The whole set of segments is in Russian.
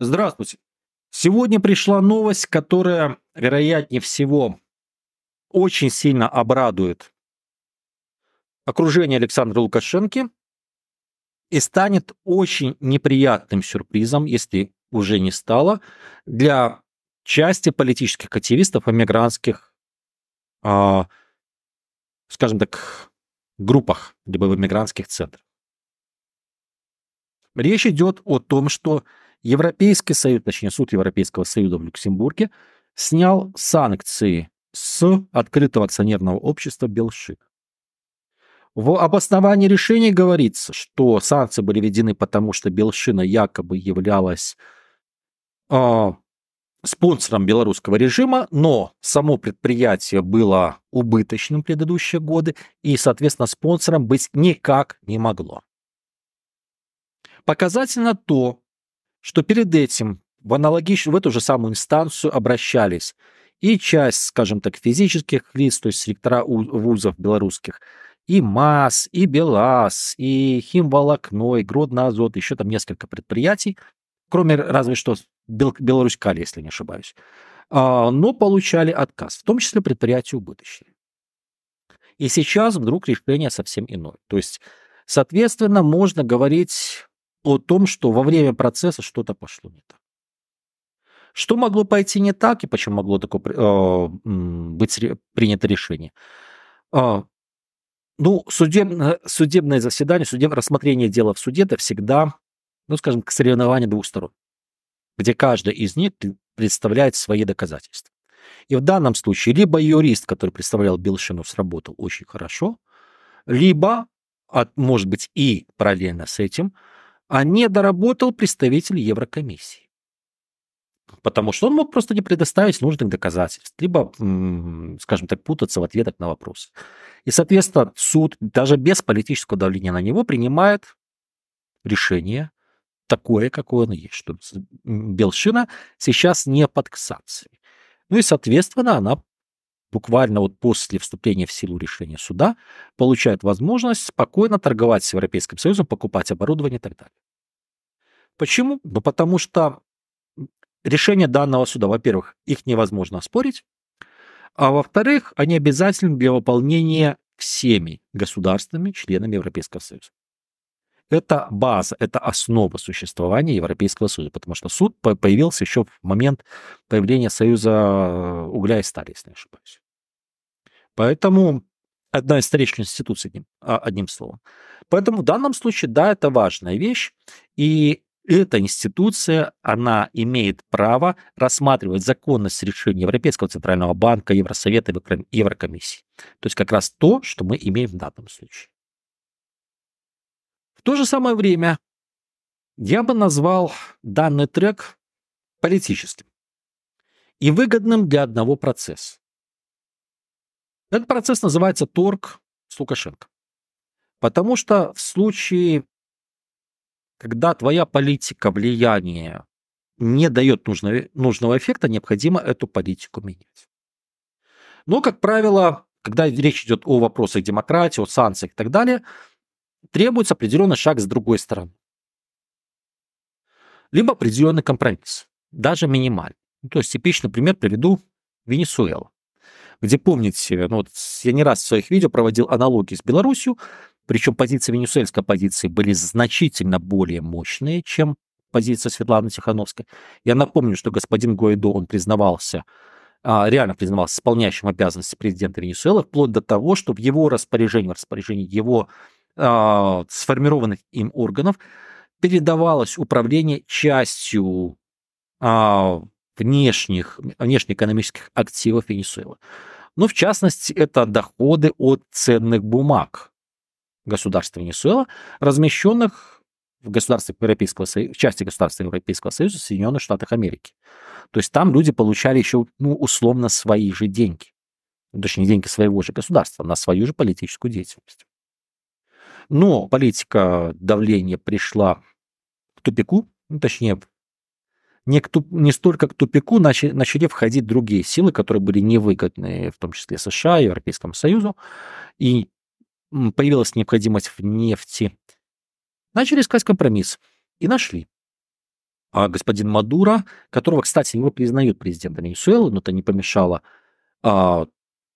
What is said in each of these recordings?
Здравствуйте. Сегодня пришла новость, которая, вероятнее всего, очень сильно обрадует окружение Александра Лукашенко и станет очень неприятным сюрпризом, если уже не стало, для части политических активистов, эмигрантских, э, скажем так, группах, либо в эмигрантских центрах. Речь идет о том, что Европейский Союз, точнее, суд Европейского Союза в Люксембурге снял санкции с открытого акционерного общества «Белшик». В обосновании решения говорится, что санкции были введены потому, что Белшина якобы являлась э, спонсором белорусского режима, но само предприятие было убыточным в предыдущие годы, и, соответственно, спонсором быть никак не могло. Показательно то, что перед этим в аналогичную, в эту же самую инстанцию обращались и часть, скажем так, физических лиц, то есть ректора вузов белорусских, и МАС, и БелАЗ, и Химволокно, и Гродноазот, еще там несколько предприятий, кроме разве что Бел- Беларуськали, если не ошибаюсь, а, но получали отказ, в том числе предприятия убыточные. И сейчас вдруг решение совсем иное. То есть, соответственно, можно говорить о том, что во время процесса что-то пошло не так. Что могло пойти не так и почему могло такое э, быть принято решение? Э, ну, судеб, э, судебное заседание, судеб, рассмотрение дела в суде – это всегда, ну, скажем, соревнование двух сторон, где каждая из них представляет свои доказательства. И в данном случае либо юрист, который представлял Белшину, сработал очень хорошо, либо, от, а, может быть, и параллельно с этим – а не доработал представитель Еврокомиссии. Потому что он мог просто не предоставить нужных доказательств, либо, скажем так, путаться в ответах на вопросы. И, соответственно, суд даже без политического давления на него принимает решение такое, какое оно есть, что Белшина сейчас не под ксацией. Ну и, соответственно, она буквально вот после вступления в силу решения суда получают возможность спокойно торговать с Европейским Союзом, покупать оборудование и так далее. Почему? Ну, потому что решение данного суда, во-первых, их невозможно оспорить, а во-вторых, они обязательны для выполнения всеми государствами, членами Европейского Союза это база, это основа существования Европейского Союза, потому что суд появился еще в момент появления Союза э, угля и стали, если не ошибаюсь. Поэтому одна из старейших институт одним, а, одним словом. Поэтому в данном случае, да, это важная вещь, и эта институция, она имеет право рассматривать законность решения Европейского Центрального Банка, Евросовета, Еврокомиссии. То есть как раз то, что мы имеем в данном случае. В то же самое время я бы назвал данный трек политическим и выгодным для одного процесса. Этот процесс называется торг с Лукашенко. Потому что в случае, когда твоя политика влияния не дает нужного, нужного эффекта, необходимо эту политику менять. Но, как правило, когда речь идет о вопросах демократии, о санкциях и так далее, требуется определенный шаг с другой стороны. Либо определенный компромисс, даже минимальный. Ну, то есть типичный пример приведу Венесуэла, где, помните, ну, вот я не раз в своих видео проводил аналогии с Беларусью, причем позиции венесуэльской оппозиции были значительно более мощные, чем позиция Светланы Тихановской. Я напомню, что господин Гуайдо, он признавался, а, реально признавался исполняющим обязанности президента Венесуэлы, вплоть до того, что в его распоряжении, в распоряжении его э, сформированных им органов передавалось управление частью э, внешних, внешнеэкономических активов Венесуэлы. Ну, в частности, это доходы от ценных бумаг государства Венесуэла, размещенных в, государстве Европейского Союза, в части государства Европейского Союза Соединенных Штатах Америки. То есть там люди получали еще, ну, условно, свои же деньги. Точнее, деньги своего же государства на свою же политическую деятельность. Но политика давления пришла к тупику, ну, точнее, не, к туп, не столько к тупику начали, начали входить другие силы, которые были невыгодны, в том числе США, Европейскому Союзу, и появилась необходимость в нефти. Начали искать компромисс и нашли. А господин Мадуро, которого, кстати, его признают президентом Венесуэлы, но это не помешало а,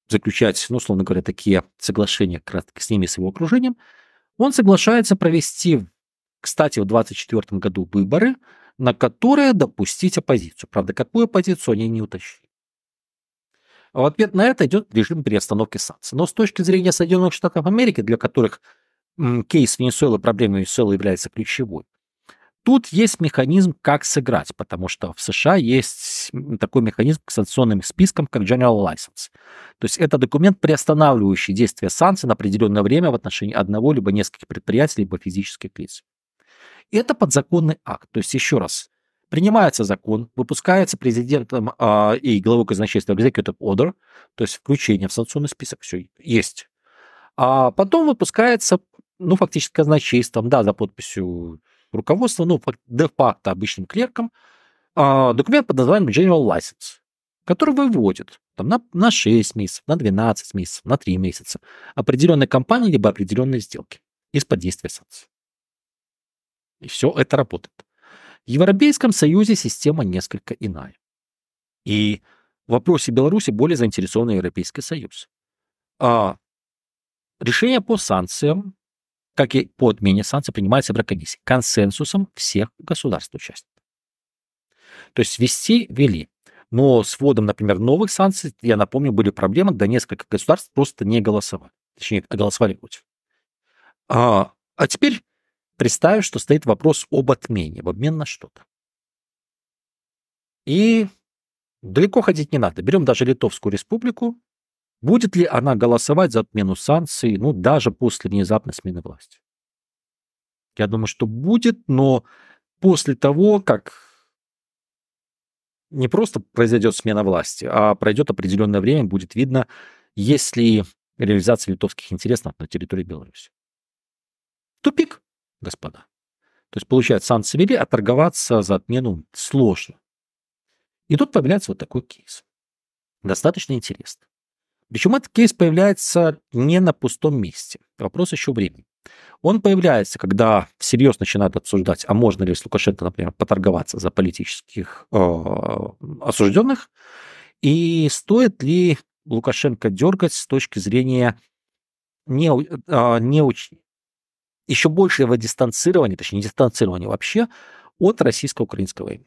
заключать, ну, условно говоря, такие соглашения как раз с ними, с его окружением – он соглашается провести, кстати, в 2024 году выборы, на которые допустить оппозицию. Правда, какую оппозицию они не уточнили. А в ответ на это идет режим приостановки санкций. Но с точки зрения Соединенных Штатов Америки, для которых кейс Венесуэлы, проблема Венесуэлы является ключевой, Тут есть механизм, как сыграть, потому что в США есть такой механизм к санкционным спискам, как General License. То есть это документ, приостанавливающий действие санкций на определенное время в отношении одного либо нескольких предприятий, либо физических лиц. это подзаконный акт. То есть, еще раз, принимается закон, выпускается президентом э, и главой казначейства executive order, то есть включение в санкционный список, все есть. А потом выпускается, ну, фактически казначейством, да, за подписью руководство, ну, де-факто обычным клерком, а, документ под названием General License, который выводит там, на, на 6 месяцев, на 12 месяцев, на 3 месяца определенной компании либо определенной сделки из-под действия санкций. И все это работает. В Европейском Союзе система несколько иная. И в вопросе Беларуси более заинтересован Европейский Союз. А решение по санкциям как и по отмене санкций принимается Еврокомиссией, консенсусом всех государств-участников. То есть вести вели, но с вводом, например, новых санкций, я напомню, были проблемы, да несколько государств просто не голосовали, точнее, голосовали против. А, а теперь представим, что стоит вопрос об отмене, в обмен на что-то. И далеко ходить не надо. Берем даже Литовскую республику, Будет ли она голосовать за отмену санкций, ну, даже после внезапной смены власти? Я думаю, что будет, но после того, как не просто произойдет смена власти, а пройдет определенное время, будет видно, есть ли реализация литовских интересов на территории Беларуси. Тупик, господа. То есть, получается, санкции ввели, а торговаться за отмену сложно. И тут появляется вот такой кейс. Достаточно интересно. Причем этот кейс появляется не на пустом месте. Вопрос еще времени. Он появляется, когда всерьез начинают обсуждать, а можно ли с Лукашенко, например, поторговаться за политических э, осужденных, и стоит ли Лукашенко дергать с точки зрения не, э, не уч... еще большего дистанцирования, точнее, дистанцирования вообще от российско-украинской войны.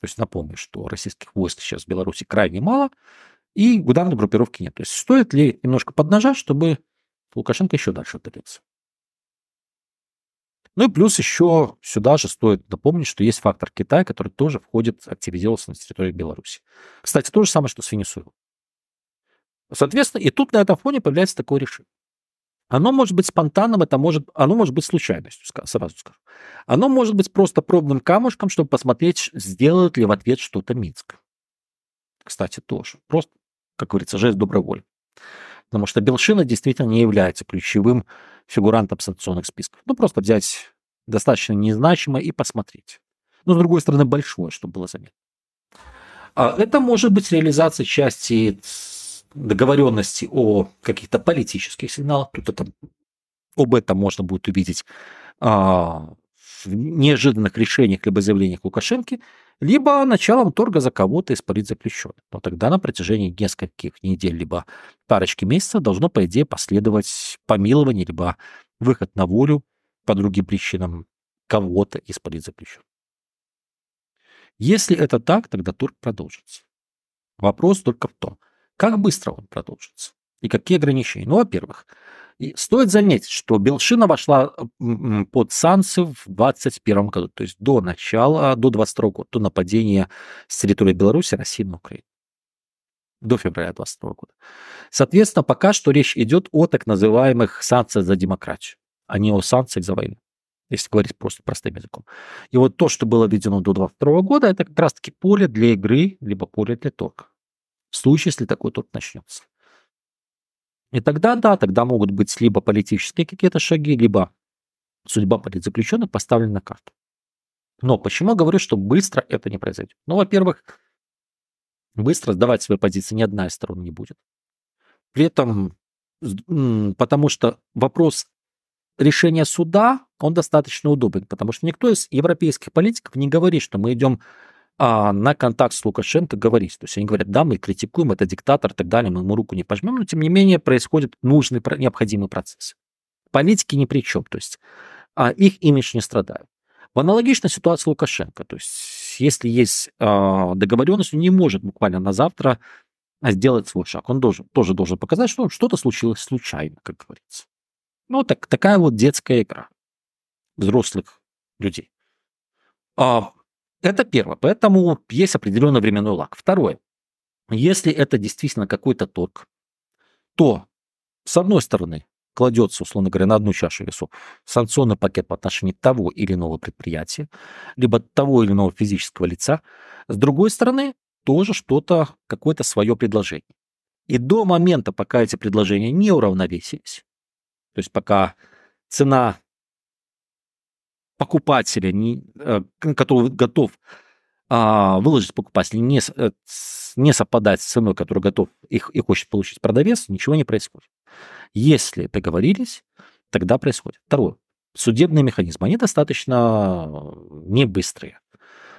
То есть напомню, что российских войск сейчас в Беларуси крайне мало, и ударной группировки нет. То есть стоит ли немножко поднажать, чтобы Лукашенко еще дальше отдалился? Ну и плюс еще сюда же стоит напомнить, что есть фактор Китая, который тоже входит, активизировался на территории Беларуси. Кстати, то же самое, что с Венесуэлой. Соответственно, и тут на этом фоне появляется такое решение. Оно может быть спонтанным, это может, оно может быть случайностью, сразу скажу. Оно может быть просто пробным камушком, чтобы посмотреть, сделает ли в ответ что-то Минск. Кстати, тоже. Просто, как говорится, жест доброй Потому что Белшина действительно не является ключевым фигурантом санкционных списков. Ну, просто взять достаточно незначимое и посмотреть. Но, с другой стороны, большое, чтобы было заметно. А это может быть реализация части договоренности о каких-то политических сигналах, тут это, об этом можно будет увидеть а, в неожиданных решениях либо заявлениях Лукашенко, либо началом торга за кого-то из политзаключенных. Но тогда на протяжении нескольких недель, либо парочки месяцев должно, по идее, последовать помилование, либо выход на волю по другим причинам кого-то из политзаключенных. Если это так, тогда торг продолжится. Вопрос только в том, как быстро он продолжится? И какие ограничения? Ну, во-первых, стоит заметить, что Белшина вошла под санкции в 2021 году, то есть до начала, до 22 года, до нападения с территории Беларуси, России на Украину. До февраля 22 года. Соответственно, пока что речь идет о так называемых санкциях за демократию, а не о санкциях за войну если говорить просто простым языком. И вот то, что было введено до 22 года, это как раз-таки поле для игры, либо поле для торга. В случае, если такой труд начнется. И тогда, да, тогда могут быть либо политические какие-то шаги, либо судьба политзаключенных поставлена на карту. Но почему я говорю, что быстро это не произойдет? Ну, во-первых, быстро сдавать свои позиции ни одна из сторон не будет. При этом, потому что вопрос решения суда, он достаточно удобен, потому что никто из европейских политиков не говорит, что мы идем а, на контакт с Лукашенко говорить. То есть они говорят, да, мы критикуем, это диктатор и так далее, мы ему руку не пожмем, но тем не менее происходит нужный, необходимый процесс. Политики ни при чем, то есть а, их имидж не страдает. В аналогичной ситуации Лукашенко, то есть если есть а, договоренность, он не может буквально на завтра сделать свой шаг. Он должен, тоже должен показать, что что-то случилось случайно, как говорится. Ну, так, такая вот детская игра взрослых людей. А, это первое. Поэтому есть определенный временной лаг. Второе. Если это действительно какой-то торг, то, с одной стороны, кладется, условно говоря, на одну чашу весов санкционный пакет по отношению того или иного предприятия, либо того или иного физического лица. С другой стороны, тоже что-то, какое-то свое предложение. И до момента, пока эти предложения не уравновесились, то есть пока цена покупателя, не, э, который готов а, выложить покупатель, не, э, не совпадать с ценой, которую готов их и хочет получить продавец, ничего не происходит. Если договорились, тогда происходит. Второе. Судебные механизмы, они достаточно э, не быстрые.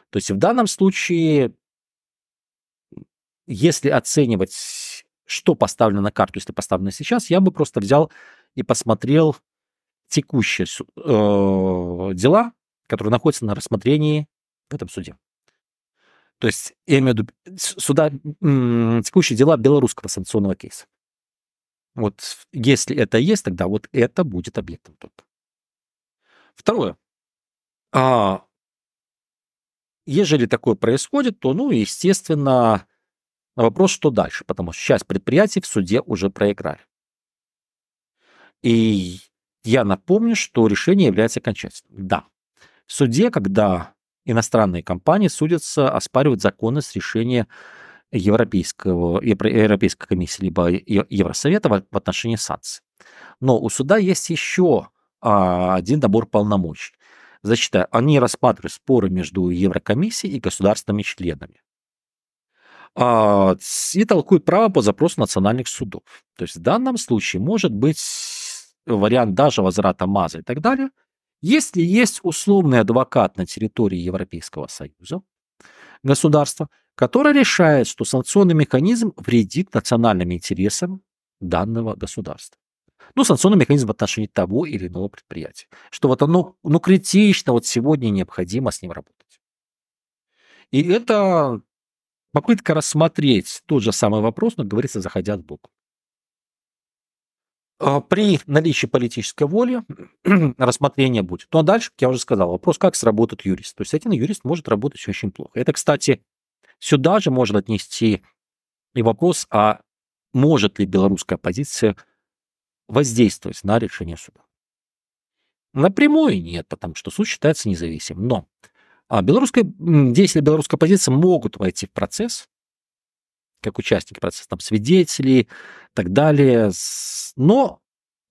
То есть в данном случае, если оценивать, что поставлено на карту, если поставлено сейчас, я бы просто взял и посмотрел текущие э, дела, которые находятся на рассмотрении в этом суде. То есть, я имею в виду, суда, м- текущие дела белорусского санкционного кейса. Вот если это есть, тогда вот это будет объектом тут. Второе. А, ежели такое происходит, то, ну, естественно, вопрос, что дальше, потому что часть предприятий в суде уже проиграли. И я напомню, что решение является окончательным. Да. В суде, когда иностранные компании судятся, оспаривают законность решения Европейского, Европейской комиссии либо Евросовета в отношении санкций. Но у суда есть еще а, один набор полномочий. Значит, Они рассматривают споры между Еврокомиссией и государствами-членами. А, и толкуют право по запросу национальных судов. То есть в данном случае может быть вариант даже возврата МАЗа и так далее. Если есть условный адвокат на территории Европейского Союза, государства, которое решает, что санкционный механизм вредит национальным интересам данного государства. Ну, санкционный механизм в отношении того или иного предприятия. Что вот оно, ну, критично вот сегодня необходимо с ним работать. И это попытка рассмотреть тот же самый вопрос, но, говорится, заходя сбоку. А, при наличии политической воли рассмотрение будет. Ну а дальше, как я уже сказал, вопрос, как сработает юрист. То есть один юрист может работать очень плохо. Это, кстати, сюда же можно отнести и вопрос, а может ли белорусская оппозиция воздействовать на решение суда. Напрямую нет, потому что суд считается независимым. Но а белорусская, действия белорусской оппозиции могут войти в процесс, как участники процесса, там, свидетели, и так далее, но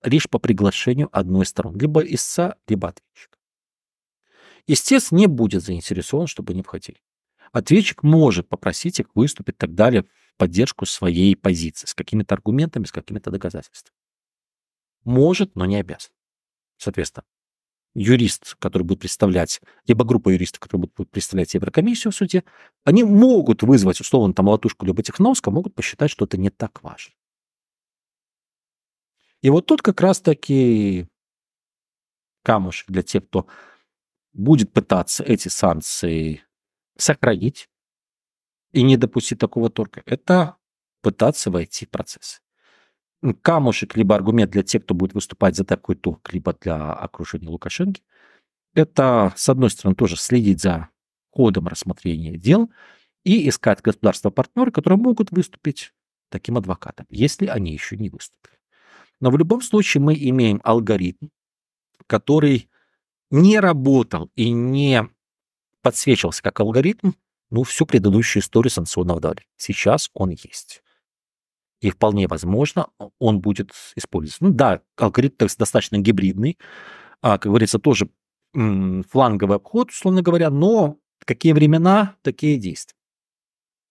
лишь по приглашению одной из сторон, либо истца, либо ответчика. Истец не будет заинтересован, чтобы не входили. Ответчик может попросить их выступить и так далее в поддержку своей позиции, с какими-то аргументами, с какими-то доказательствами. Может, но не обязан. Соответственно, юрист, который будет представлять, либо группа юристов, которые будут представлять Еврокомиссию в суде, они могут вызвать, условно, там, Латушку либо Тихановского, могут посчитать, что это не так важно. И вот тут как раз-таки камушек для тех, кто будет пытаться эти санкции сохранить и не допустить такого торга, это пытаться войти в процесс. Ну, камушек, либо аргумент для тех, кто будет выступать за такой торг, либо для окружения Лукашенко, это, с одной стороны, тоже следить за ходом рассмотрения дел и искать государства-партнеры, которые могут выступить таким адвокатом, если они еще не выступили. Но в любом случае мы имеем алгоритм, который не работал и не подсвечивался как алгоритм, ну, всю предыдущую историю санкционного дали. Сейчас он есть и вполне возможно он будет использоваться. Ну да, алгоритм достаточно гибридный, а, как говорится, тоже фланговый обход, условно говоря, но какие времена, такие действия.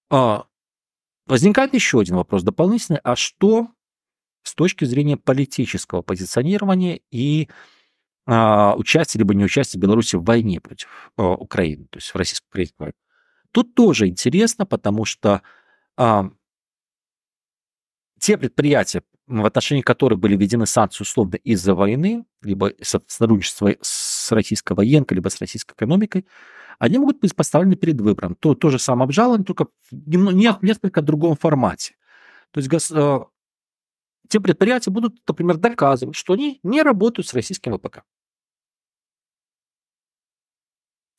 А, возникает еще один вопрос дополнительный, а что с точки зрения политического позиционирования и а, участия либо неучастия Беларуси в войне против а, Украины, то есть в российско-украинской войне? Тут тоже интересно, потому что а, те предприятия, в отношении которых были введены санкции условно из-за войны, либо сотрудничества с российской военкой, либо с российской экономикой, они могут быть поставлены перед выбором. То, то же самое обжалование, только в несколько другом формате. То есть гос, э, те предприятия будут, например, доказывать, что они не работают с российским ВПК.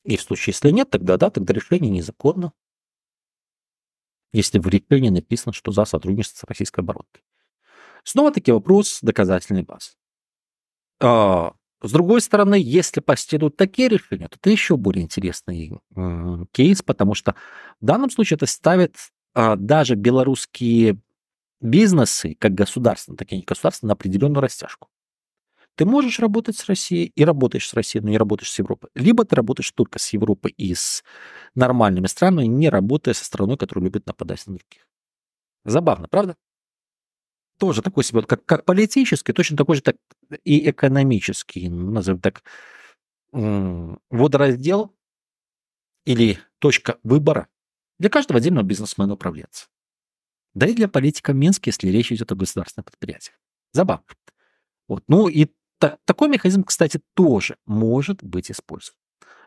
И в случае, если нет, тогда да, тогда решение незаконно если в решении написано, что за сотрудничество с российской оборонкой. Снова-таки вопрос доказательной базы. А, с другой стороны, если последуют такие решения, то это еще более интересный э, кейс, потому что в данном случае это ставит э, а, даже белорусские бизнесы, как государственные, ну, так и не государственные, на определенную растяжку. Ты можешь работать с Россией и работаешь с Россией, но не работаешь с Европой. Либо ты работаешь только с Европой и с нормальными странами, не работая со страной, которая любит нападать на других. Забавно, правда? Тоже такой себе, как, как политический, точно такой же так и экономический, ну, назовем так, водораздел или точка выбора для каждого отдельного бизнесмена-управленца. Да и для политика в если речь идет о государственных предприятиях. Забавно. Вот. Ну и так, такой механизм, кстати, тоже может быть использован.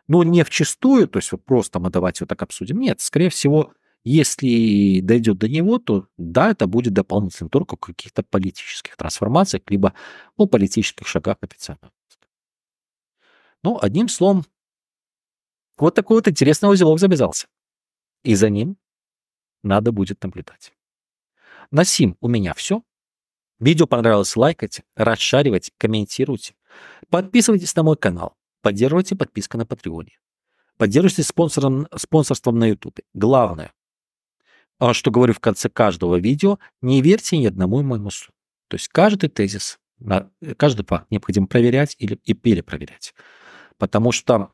Но не в чистую, то есть вот просто мы давайте вот так обсудим. Нет, скорее всего, если дойдет до него, то да, это будет дополнительным только в каких-то политических трансформациях, либо ну, политических шагах официально. Ну, одним словом, вот такой вот интересный узелок завязался. И за ним надо будет наблюдать. На сим у меня все. Видео понравилось, лайкайте, расшаривайте, комментируйте. Подписывайтесь на мой канал. Поддерживайте подписка на Патреоне. Поддерживайте спонсором, спонсорством на YouTube. Главное, а что говорю в конце каждого видео, не верьте ни одному моему слову. То есть каждый тезис, каждый факт необходимо проверять или, и перепроверять. Потому что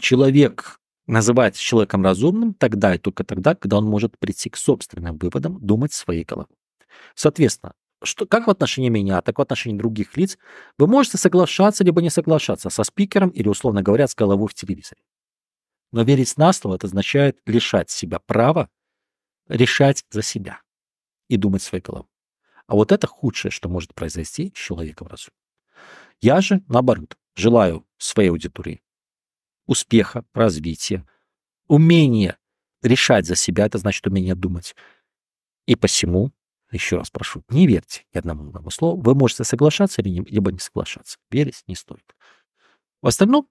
человек называется человеком разумным тогда и только тогда, когда он может прийти к собственным выводам, думать своей головой. Соответственно, что, как в отношении меня, так и в отношении других лиц, вы можете соглашаться либо не соглашаться со спикером или, условно говоря, с головой в телевизоре. Но верить на слово – это означает лишать себя права решать за себя и думать своей головой. А вот это худшее, что может произойти с человеком разум. Я же, наоборот, желаю своей аудитории успеха, развития, умения решать за себя, это значит умение думать. И посему еще раз прошу, не верьте ни одному одному слову. Вы можете соглашаться или не, либо не соглашаться. Верить не стоит. В остальном,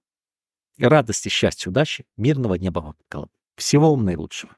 радости, счастья, удачи, мирного неба вам головы. Всего вам наилучшего.